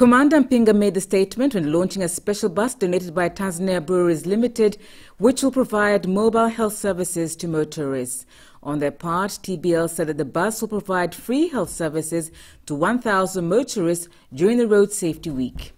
Commander Mpinga made the statement when launching a special bus donated by Tanzania Breweries Limited, which will provide mobile health services to motorists. On their part, TBL said that the bus will provide free health services to 1,000 motorists during the Road Safety Week.